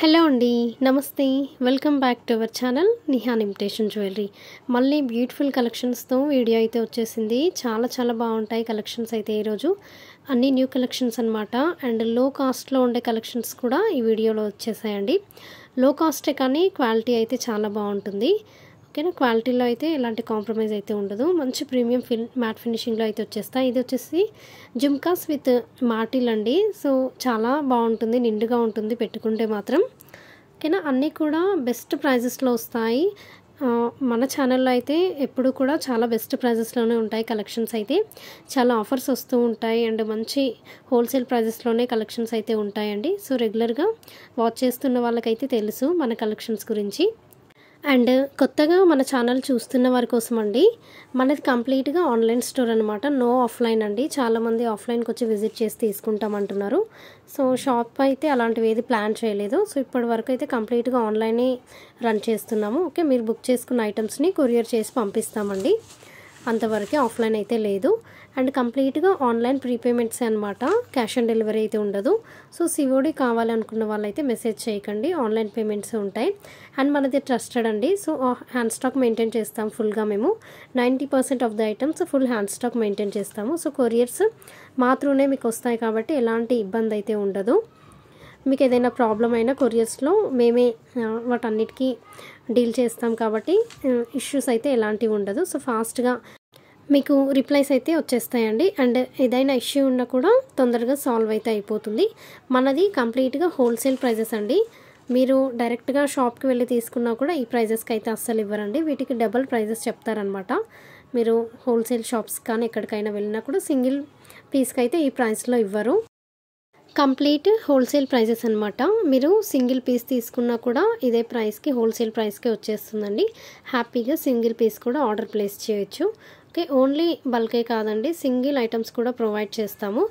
hello అండి నమస్తే welcome back to our channel Nihan imitation jewellery మళ్ళీ బ్యూటిఫుల్ కలెక్షన్స్తో వీడియో అయితే వచ్చేసింది చాలా చాలా బాగుంటాయి కలెక్షన్స్ అయితే ఈరోజు అన్ని న్యూ కలెక్షన్స్ అనమాట అండ్ లో కాస్ట్లో ఉండే కలెక్షన్స్ కూడా ఈ వీడియోలో వచ్చేసాయండి లో కాస్టే కానీ క్వాలిటీ అయితే చాలా బాగుంటుంది ఓకేనా క్వాలిటీలో అయితే ఎలాంటి కాంప్రమైజ్ అయితే ఉండదు మంచి ప్రీమియం ఫిల్ మ్యాట్ ఫినిషింగ్లో అయితే వచ్చేస్తా ఇది వచ్చేసి జుమ్కాస్ విత్ మాటిల్ అండి సో చాలా బాగుంటుంది నిండుగా ఉంటుంది పెట్టుకుంటే మాత్రం ఓకేనా అన్నీ కూడా బెస్ట్ ప్రైజెస్లో వస్తాయి మన ఛానల్లో అయితే ఎప్పుడు కూడా చాలా బెస్ట్ ప్రైజెస్లోనే ఉంటాయి కలెక్షన్స్ అయితే చాలా ఆఫర్స్ వస్తూ ఉంటాయి అండ్ మంచి హోల్సేల్ ప్రైజెస్లోనే కలెక్షన్స్ అయితే ఉంటాయండి సో రెగ్యులర్గా వాచ్ చేస్తున్న వాళ్ళకైతే తెలుసు మన కలెక్షన్స్ గురించి అండ్ కొత్తగా మన ఛానల్ చూస్తున్న వారి కోసం అండి మనది కంప్లీట్గా ఆన్లైన్ స్టోర్ అనమాట నో ఆఫ్లైన్ అండి చాలామంది ఆఫ్లైన్కి వచ్చి విజిట్ చేసి తీసుకుంటామంటున్నారు సో షాప్ అయితే అలాంటివి ఏది ప్లాన్ చేయలేదు సో ఇప్పటి వరకు అయితే కంప్లీట్గా ఆన్లైనే రన్ చేస్తున్నాము ఓకే మీరు బుక్ చేసుకున్న ఐటమ్స్ని కొరియర్ చేసి పంపిస్తామండి అంతవరకే ఆఫ్లైన్ అయితే లేదు అండ్ కంప్లీట్గా ఆన్లైన్ ప్రీపేమెంట్స్ అనమాట క్యాష్ ఆన్ డెలివరీ అయితే ఉండదు సో సిఓడి కావాలనుకున్న వాళ్ళైతే మెసేజ్ చేయకండి ఆన్లైన్ పేమెంట్స్ ఉంటాయి అండ్ మనది ట్రస్టెడ్ అండి సో హ్యాండ్ స్టాక్ మెయింటైన్ చేస్తాం ఫుల్గా మేము ninety percent of the items full hand stock maintain చేస్తాము సో కొరియర్స్ మాత్రమే మీకు వస్తాయి కాబట్టి ఎలాంటి ఇబ్బంది అయితే ఉండదు మీకు ఏదైనా ప్రాబ్లం అయినా కొరియర్స్లో మేమే వాటన్నిటికీ డీల్ చేస్తాం కాబట్టి ఇష్యూస్ అయితే ఎలాంటివి ఉండదు సో ఫాస్ట్గా మీకు రిప్లైస్ అయితే వచ్చేస్తాయండి అండ్ ఏదైనా ఇష్యూ ఉన్నా కూడా తొందరగా సాల్వ్ అయితే అయిపోతుంది మనది కంప్లీట్గా హోల్సేల్ ప్రైజెస్ అండి మీరు డైరెక్ట్గా షాప్కి వెళ్ళి తీసుకున్నా కూడా ఈ ప్రైజెస్కి అయితే అస్సలు ఇవ్వరండి వీటికి డబల్ ప్రైజెస్ చెప్తారనమాట మీరు హోల్సేల్ షాప్స్ కానీ ఎక్కడికైనా వెళ్ళినా కూడా సింగిల్ పీస్కి అయితే ఈ ప్రైస్లో ఇవ్వరు కంప్లీట్ హోల్సేల్ ప్రైజెస్ అనమాట మీరు సింగిల్ పీస్ తీసుకున్నా కూడా ఇదే ప్రైస్కి హోల్సేల్ ప్రైస్కే వచ్చేస్తుందండి హ్యాపీగా సింగిల్ పీస్ కూడా ఆర్డర్ ప్లేస్ చేయొచ్చు ఓకే ఓన్లీ బల్కే కాదండి సింగిల్ ఐటమ్స్ కూడా ప్రొవైడ్ చేస్తాము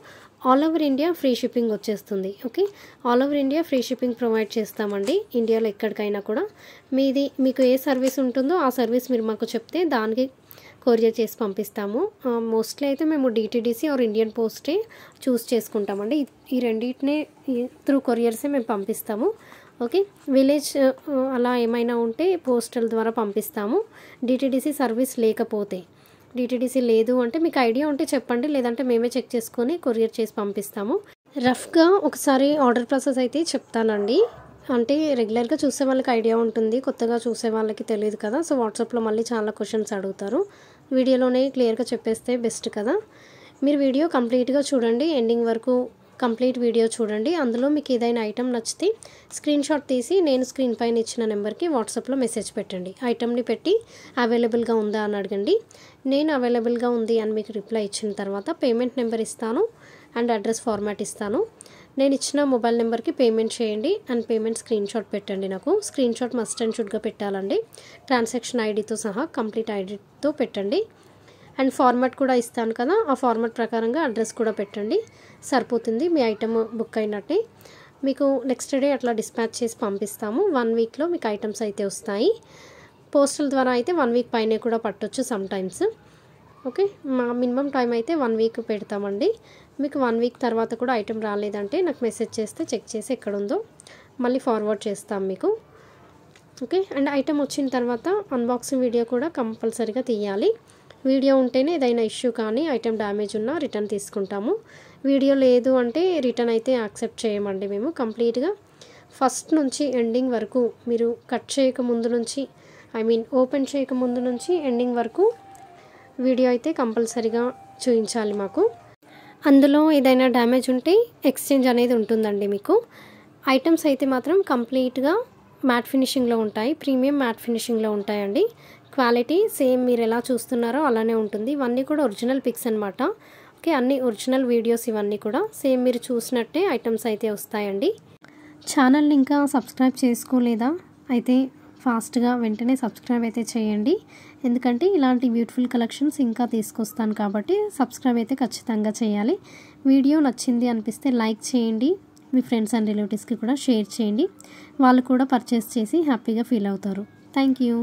all over India free shipping వచ్చేస్తుంది okay all over India free shipping provide చేస్తామండి ఇండియాలో ఎక్కడికైనా కూడా మీది మీకు ఏ సర్వీస్ ఉంటుందో ఆ సర్వీస్ మీరు మాకు చెప్తే దానికి కొరియర్ చేసి పంపిస్తాము మోస్ట్లీ అయితే మేము డీటీడీసీ ఆర్ ఇండియన్ పోస్టే చూస్ చేసుకుంటామండి ఈ రెండింటినే త్రూ కొరియర్సే మేము పంపిస్తాము ఓకే విలేజ్ అలా ఏమైనా ఉంటే పోస్టల్ ద్వారా పంపిస్తాము డిటీడీసీ సర్వీస్ లేకపోతే డీటీడీసీ లేదు అంటే మీకు ఐడియా ఉంటే చెప్పండి లేదంటే మేమే చెక్ చేసుకొని కొరియర్ చేసి పంపిస్తాము రఫ్గా ఒకసారి ఆర్డర్ ప్రాసెస్ అయితే చెప్తానండి అంటే రెగ్యులర్గా చూసే వాళ్ళకి ఐడియా ఉంటుంది కొత్తగా చూసే వాళ్ళకి తెలియదు కదా సో వాట్సాప్లో మళ్ళీ చాలా క్వశ్చన్స్ అడుగుతారు వీడియోలోనే క్లియర్గా చెప్పేస్తే బెస్ట్ కదా మీరు వీడియో కంప్లీట్గా చూడండి ఎండింగ్ వరకు కంప్లీట్ వీడియో చూడండి అందులో మీకు ఏదైనా ఐటెం నచ్చితే స్క్రీన్ షాట్ తీసి నేను స్క్రీన్ పైన ఇచ్చిన నెంబర్కి వాట్సాప్లో మెసేజ్ పెట్టండి ఐటెంని పెట్టి అవైలబుల్గా ఉందా అని అడగండి నేను అవైలబుల్గా ఉంది అని మీకు రిప్లై ఇచ్చిన తర్వాత పేమెంట్ నెంబర్ ఇస్తాను అండ్ అడ్రస్ ఫార్మాట్ ఇస్తాను నేను ఇచ్చిన మొబైల్ నెంబర్కి పేమెంట్ చేయండి అండ్ పేమెంట్ స్క్రీన్ షాట్ పెట్టండి నాకు స్క్రీన్ షాట్ మస్ట్ అండ్ షుడ్గా పెట్టాలండి ట్రాన్సాక్షన్ ఐడితో సహా కంప్లీట్ ఐడితో పెట్టండి అండ్ ఫార్మాట్ కూడా ఇస్తాను కదా ఆ ఫార్మాట్ ప్రకారంగా అడ్రస్ కూడా పెట్టండి సరిపోతుంది మీ ఐటమ్ బుక్ అయినట్టే మీకు నెక్స్ట్ డే అట్లా డిస్పాచ్ చేసి పంపిస్తాము వన్ వీక్లో మీకు ఐటమ్స్ అయితే వస్తాయి పోస్టల్ ద్వారా అయితే వన్ వీక్ పైనే కూడా పట్టొచ్చు సమ్టైమ్స్ ఓకే మా మినిమం టైం అయితే వన్ వీక్ పెడతామండి మీకు వన్ వీక్ తర్వాత కూడా ఐటెం రాలేదంటే నాకు మెసేజ్ చేస్తే చెక్ చేసి ఎక్కడుందో మళ్ళీ ఫార్వర్డ్ చేస్తాం మీకు ఓకే అండ్ ఐటెం వచ్చిన తర్వాత అన్బాక్సింగ్ వీడియో కూడా కంపల్సరీగా తీయాలి వీడియో ఉంటేనే ఏదైనా ఇష్యూ కానీ ఐటెం డ్యామేజ్ ఉన్నా రిటర్న్ తీసుకుంటాము వీడియో లేదు అంటే రిటర్న్ అయితే యాక్సెప్ట్ చేయమండి మేము కంప్లీట్గా ఫస్ట్ నుంచి ఎండింగ్ వరకు మీరు కట్ చేయక ముందు నుంచి ఐ మీన్ ఓపెన్ చేయక ముందు నుంచి ఎండింగ్ వరకు వీడియో అయితే కంపల్సరీగా చూపించాలి మాకు అందులో ఏదైనా డ్యామేజ్ ఉంటే ఎక్స్చేంజ్ అనేది ఉంటుందండి మీకు ఐటమ్స్ అయితే మాత్రం కంప్లీట్గా మ్యాట్ ఫినిషింగ్లో ఉంటాయి ప్రీమియం మ్యాట్ ఫినిషింగ్లో ఉంటాయండి క్వాలిటీ సేమ్ మీరు ఎలా చూస్తున్నారో అలానే ఉంటుంది ఇవన్నీ కూడా ఒరిజినల్ పిక్స్ అనమాట ఓకే అన్ని ఒరిజినల్ వీడియోస్ ఇవన్నీ కూడా సేమ్ మీరు చూసినట్టే ఐటమ్స్ అయితే వస్తాయండి ఛానల్ని ఇంకా సబ్స్క్రైబ్ చేసుకోలేదా అయితే ఫాస్ట్గా వెంటనే సబ్స్క్రైబ్ అయితే చేయండి ఎందుకంటే ఇలాంటి బ్యూటిఫుల్ కలెక్షన్స్ ఇంకా తీసుకొస్తాను కాబట్టి సబ్స్క్రైబ్ అయితే ఖచ్చితంగా చేయాలి వీడియో నచ్చింది అనిపిస్తే లైక్ చేయండి మీ ఫ్రెండ్స్ అండ్ రిలేటివ్స్కి కూడా షేర్ చేయండి వాళ్ళు కూడా పర్చేస్ చేసి హ్యాపీగా ఫీల్ అవుతారు థ్యాంక్ యూ